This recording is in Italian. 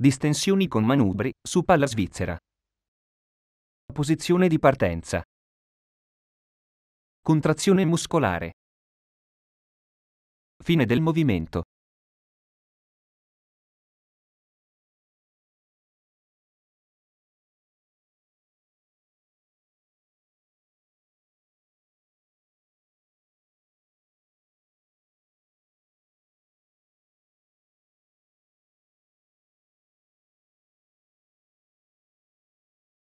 Distensioni con manubri su palla svizzera. Posizione di partenza. Contrazione muscolare. Fine del movimento.